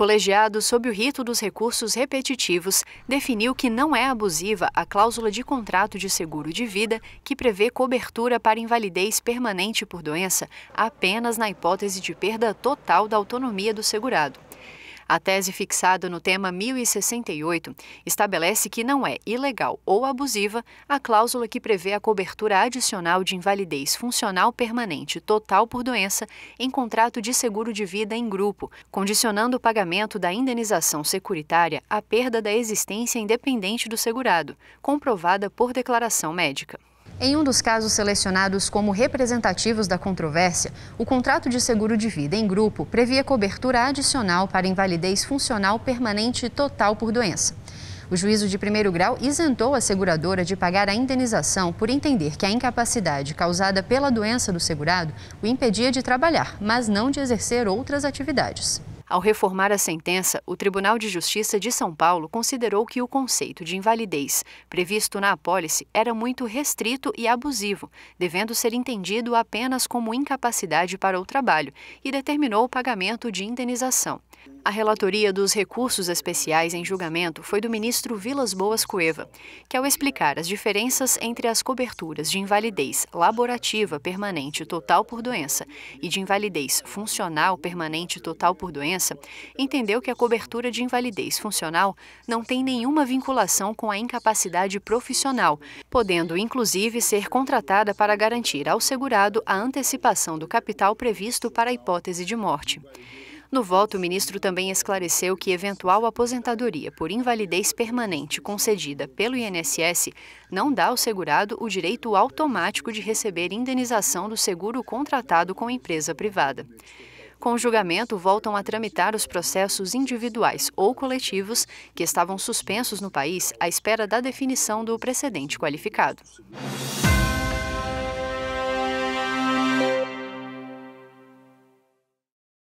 colegiado, sob o rito dos recursos repetitivos, definiu que não é abusiva a cláusula de contrato de seguro de vida que prevê cobertura para invalidez permanente por doença apenas na hipótese de perda total da autonomia do segurado. A tese fixada no tema 1068 estabelece que não é ilegal ou abusiva a cláusula que prevê a cobertura adicional de invalidez funcional permanente total por doença em contrato de seguro de vida em grupo, condicionando o pagamento da indenização securitária à perda da existência independente do segurado, comprovada por declaração médica. Em um dos casos selecionados como representativos da controvérsia, o contrato de seguro de vida em grupo previa cobertura adicional para invalidez funcional permanente total por doença. O juízo de primeiro grau isentou a seguradora de pagar a indenização por entender que a incapacidade causada pela doença do segurado o impedia de trabalhar, mas não de exercer outras atividades. Ao reformar a sentença, o Tribunal de Justiça de São Paulo considerou que o conceito de invalidez previsto na apólice era muito restrito e abusivo, devendo ser entendido apenas como incapacidade para o trabalho, e determinou o pagamento de indenização. A relatoria dos recursos especiais em julgamento foi do ministro Vilas Boas Cueva, que, ao explicar as diferenças entre as coberturas de invalidez laborativa permanente total por doença e de invalidez funcional permanente total por doença, doença, entendeu que a cobertura de invalidez funcional não tem nenhuma vinculação com a incapacidade profissional, podendo inclusive ser contratada para garantir ao segurado a antecipação do capital previsto para a hipótese de morte. No voto, o ministro também esclareceu que eventual aposentadoria por invalidez permanente concedida pelo INSS não dá ao segurado o direito automático de receber indenização do seguro contratado com empresa privada. Com o julgamento, voltam a tramitar os processos individuais ou coletivos que estavam suspensos no país à espera da definição do precedente qualificado.